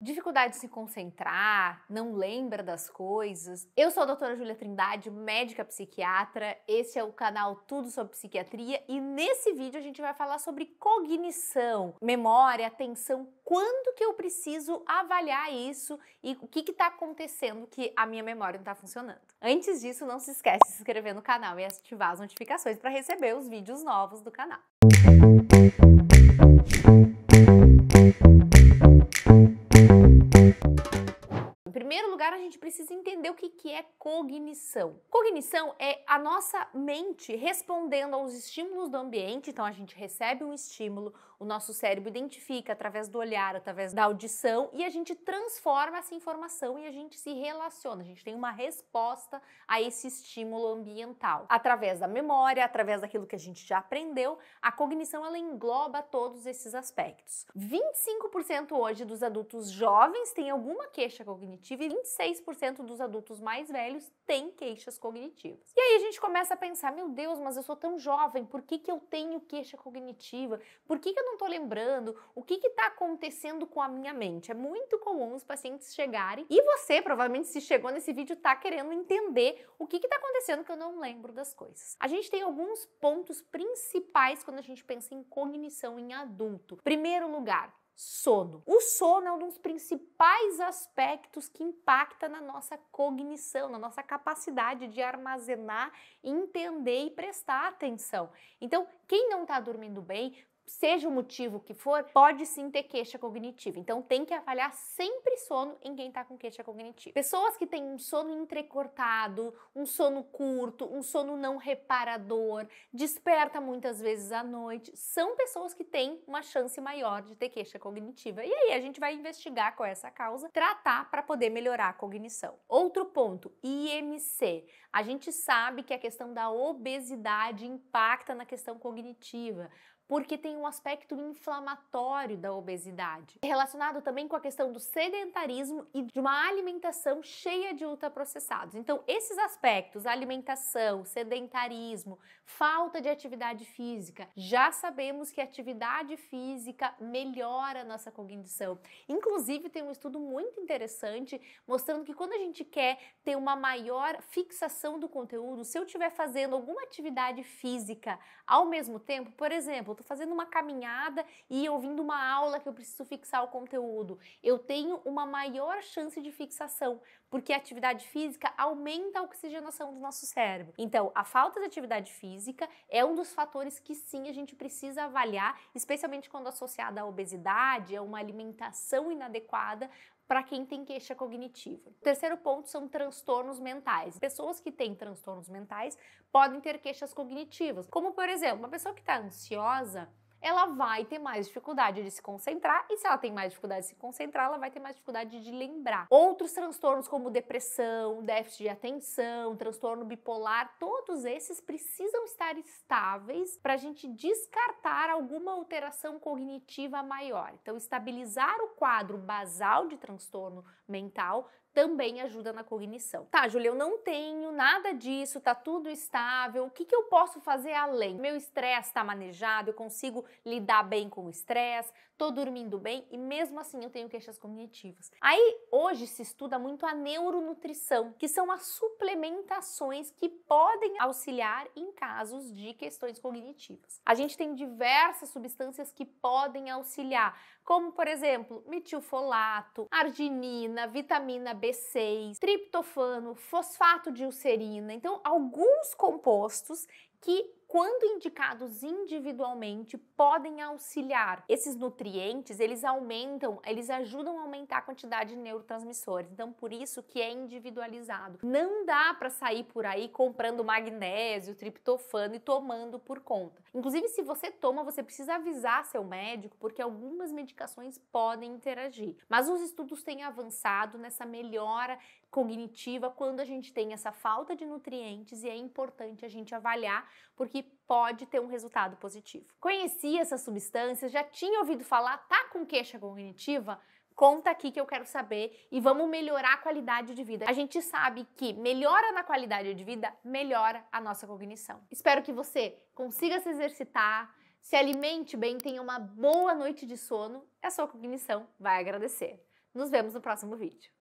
dificuldade de se concentrar, não lembra das coisas. Eu sou a doutora Júlia Trindade, médica psiquiatra. Esse é o canal Tudo sobre Psiquiatria e nesse vídeo a gente vai falar sobre cognição, memória, atenção, quando que eu preciso avaliar isso e o que está acontecendo que a minha memória não está funcionando. Antes disso, não se esquece de se inscrever no canal e ativar as notificações para receber os vídeos novos do canal. precisa entender o que, que é cognição. Cognição é a nossa mente respondendo aos estímulos do ambiente, então a gente recebe um estímulo, o nosso cérebro identifica através do olhar, através da audição e a gente transforma essa informação e a gente se relaciona, a gente tem uma resposta a esse estímulo ambiental. Através da memória, através daquilo que a gente já aprendeu, a cognição ela engloba todos esses aspectos. 25% hoje dos adultos jovens têm alguma queixa cognitiva e 26% 10% dos adultos mais velhos têm queixas cognitivas. E aí a gente começa a pensar: meu Deus, mas eu sou tão jovem, por que, que eu tenho queixa cognitiva? Por que, que eu não estou lembrando? O que está acontecendo com a minha mente? É muito comum os pacientes chegarem e você, provavelmente, se chegou nesse vídeo, está querendo entender o que está acontecendo que eu não lembro das coisas. A gente tem alguns pontos principais quando a gente pensa em cognição em adulto. Primeiro lugar, sono. O sono é um dos principais aspectos que impacta na nossa cognição, na nossa capacidade de armazenar, entender e prestar atenção. Então, quem não está dormindo bem seja o motivo que for, pode sim ter queixa cognitiva. Então tem que avaliar sempre sono em quem está com queixa cognitiva. Pessoas que têm um sono entrecortado, um sono curto, um sono não reparador, desperta muitas vezes à noite, são pessoas que têm uma chance maior de ter queixa cognitiva. E aí a gente vai investigar qual é essa causa, tratar para poder melhorar a cognição. Outro ponto, IMC. A gente sabe que a questão da obesidade impacta na questão cognitiva porque tem um aspecto inflamatório da obesidade, relacionado também com a questão do sedentarismo e de uma alimentação cheia de ultraprocessados. Então, esses aspectos, alimentação, sedentarismo, falta de atividade física, já sabemos que a atividade física melhora a nossa cognição. Inclusive, tem um estudo muito interessante mostrando que quando a gente quer ter uma maior fixação do conteúdo, se eu estiver fazendo alguma atividade física ao mesmo tempo, por exemplo, estou fazendo uma caminhada e ouvindo uma aula que eu preciso fixar o conteúdo. Eu tenho uma maior chance de fixação, porque a atividade física aumenta a oxigenação do nosso cérebro. Então, a falta de atividade física é um dos fatores que sim a gente precisa avaliar, especialmente quando associada à obesidade, a uma alimentação inadequada, para quem tem queixa cognitiva. O terceiro ponto são transtornos mentais. Pessoas que têm transtornos mentais podem ter queixas cognitivas, como por exemplo, uma pessoa que está ansiosa ela vai ter mais dificuldade de se concentrar, e se ela tem mais dificuldade de se concentrar, ela vai ter mais dificuldade de lembrar. Outros transtornos, como depressão, déficit de atenção, transtorno bipolar, todos esses precisam estar estáveis para a gente descartar alguma alteração cognitiva maior. Então, estabilizar o quadro basal de transtorno mental também ajuda na cognição. Tá, Júlia, eu não tenho nada disso, tá tudo estável. O que, que eu posso fazer além? Meu estresse está manejado, eu consigo lidar bem com o estresse, tô dormindo bem e mesmo assim eu tenho queixas cognitivas. Aí hoje se estuda muito a neuronutrição, que são as suplementações que podem auxiliar em casos de questões cognitivas. A gente tem diversas substâncias que podem auxiliar, como por exemplo, metilfolato, arginina, vitamina B triptofano, fosfato de ulcerina. Então, alguns compostos que quando indicados individualmente, podem auxiliar. Esses nutrientes, eles aumentam, eles ajudam a aumentar a quantidade de neurotransmissores. Então, por isso que é individualizado. Não dá para sair por aí comprando magnésio, triptofano e tomando por conta. Inclusive, se você toma, você precisa avisar seu médico, porque algumas medicações podem interagir. Mas os estudos têm avançado nessa melhora cognitiva quando a gente tem essa falta de nutrientes e é importante a gente avaliar porque pode ter um resultado positivo. Conhecia essas substâncias, já tinha ouvido falar, tá com queixa cognitiva? Conta aqui que eu quero saber e vamos melhorar a qualidade de vida. A gente sabe que melhora na qualidade de vida, melhora a nossa cognição. Espero que você consiga se exercitar, se alimente bem, tenha uma boa noite de sono, a é sua cognição vai agradecer. Nos vemos no próximo vídeo.